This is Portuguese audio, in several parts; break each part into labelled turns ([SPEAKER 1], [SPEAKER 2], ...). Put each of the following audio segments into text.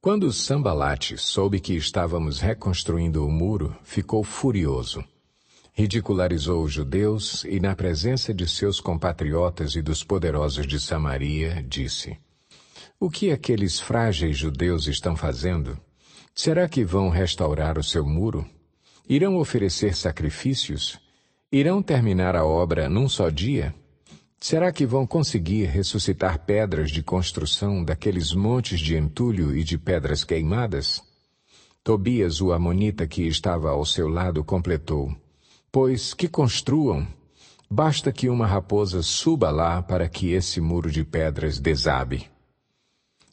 [SPEAKER 1] Quando Sambalate soube que estávamos reconstruindo o muro, ficou furioso. Ridicularizou os judeus e, na presença de seus compatriotas e dos poderosos de Samaria, disse: O que aqueles frágeis judeus estão fazendo? Será que vão restaurar o seu muro? Irão oferecer sacrifícios? Irão terminar a obra num só dia? Será que vão conseguir ressuscitar pedras de construção daqueles montes de entulho e de pedras queimadas? Tobias, o amonita que estava ao seu lado, completou: Pois que construam, basta que uma raposa suba lá para que esse muro de pedras desabe.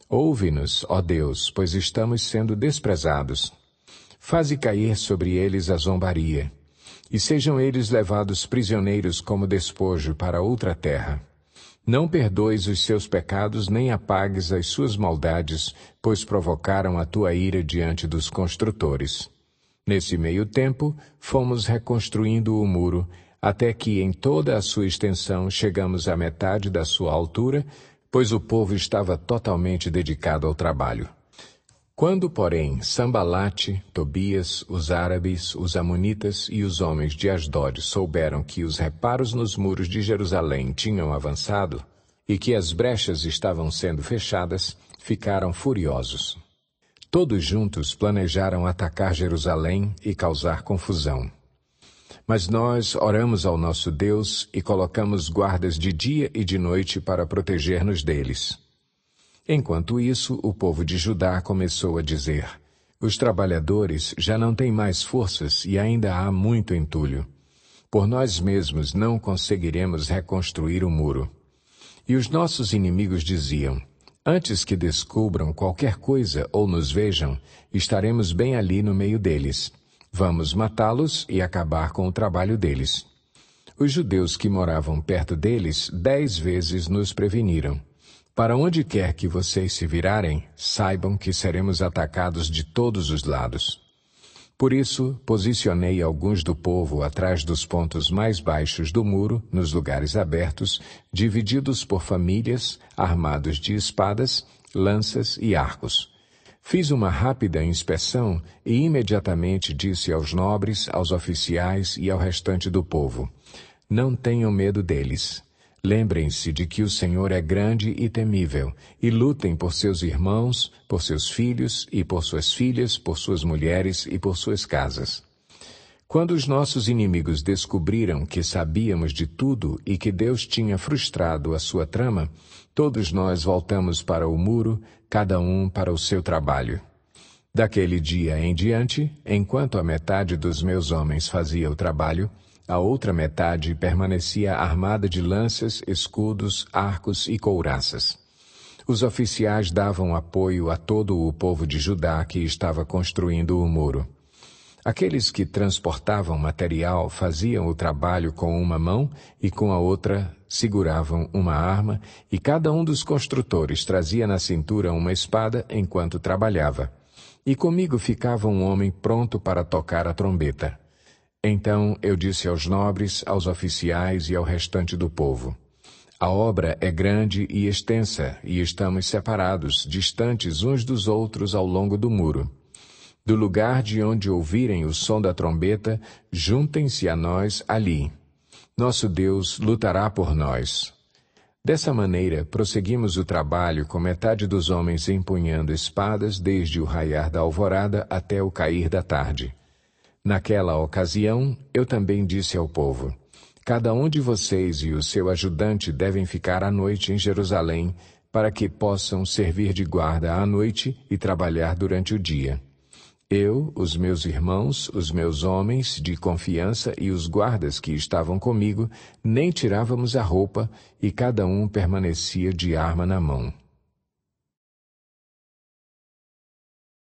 [SPEAKER 1] Ouve-nos, ó Deus, pois estamos sendo desprezados. Faze cair sobre eles a zombaria e sejam eles levados prisioneiros como despojo para outra terra. Não perdoes os seus pecados, nem apagues as suas maldades, pois provocaram a tua ira diante dos construtores. Nesse meio tempo, fomos reconstruindo o muro, até que em toda a sua extensão chegamos à metade da sua altura, pois o povo estava totalmente dedicado ao trabalho. Quando, porém, Sambalate, Tobias, os árabes, os amonitas e os homens de Asdod souberam que os reparos nos muros de Jerusalém tinham avançado e que as brechas estavam sendo fechadas, ficaram furiosos. Todos juntos planejaram atacar Jerusalém e causar confusão. Mas nós oramos ao nosso Deus e colocamos guardas de dia e de noite para proteger-nos deles. Enquanto isso, o povo de Judá começou a dizer: Os trabalhadores já não têm mais forças e ainda há muito entulho. Por nós mesmos não conseguiremos reconstruir o muro. E os nossos inimigos diziam: Antes que descubram qualquer coisa ou nos vejam, estaremos bem ali no meio deles. Vamos matá-los e acabar com o trabalho deles. Os judeus que moravam perto deles dez vezes nos preveniram. Para onde quer que vocês se virarem, saibam que seremos atacados de todos os lados. Por isso, posicionei alguns do povo atrás dos pontos mais baixos do muro, nos lugares abertos, divididos por famílias, armados de espadas, lanças e arcos. Fiz uma rápida inspeção e imediatamente disse aos nobres, aos oficiais e ao restante do povo: Não tenham medo deles. Lembrem-se de que o Senhor é grande e temível, e lutem por seus irmãos, por seus filhos e por suas filhas, por suas mulheres e por suas casas. Quando os nossos inimigos descobriram que sabíamos de tudo e que Deus tinha frustrado a sua trama, todos nós voltamos para o muro, cada um para o seu trabalho. Daquele dia em diante, enquanto a metade dos meus homens fazia o trabalho, a outra metade permanecia armada de lanças, escudos, arcos e couraças. Os oficiais davam apoio a todo o povo de Judá que estava construindo o muro. Aqueles que transportavam material faziam o trabalho com uma mão e com a outra seguravam uma arma, e cada um dos construtores trazia na cintura uma espada enquanto trabalhava. E comigo ficava um homem pronto para tocar a trombeta. Então eu disse aos nobres, aos oficiais e ao restante do povo: A obra é grande e extensa, e estamos separados, distantes uns dos outros ao longo do muro. Do lugar de onde ouvirem o som da trombeta, juntem-se a nós ali. Nosso Deus lutará por nós. Dessa maneira, prosseguimos o trabalho com metade dos homens empunhando espadas desde o raiar da alvorada até o cair da tarde. Naquela ocasião, eu também disse ao povo: Cada um de vocês e o seu ajudante devem ficar à noite em Jerusalém, para que possam servir de guarda à noite e trabalhar durante o dia. Eu, os meus irmãos, os meus homens de confiança e os guardas que estavam comigo, nem tirávamos a roupa e cada um permanecia de arma na mão.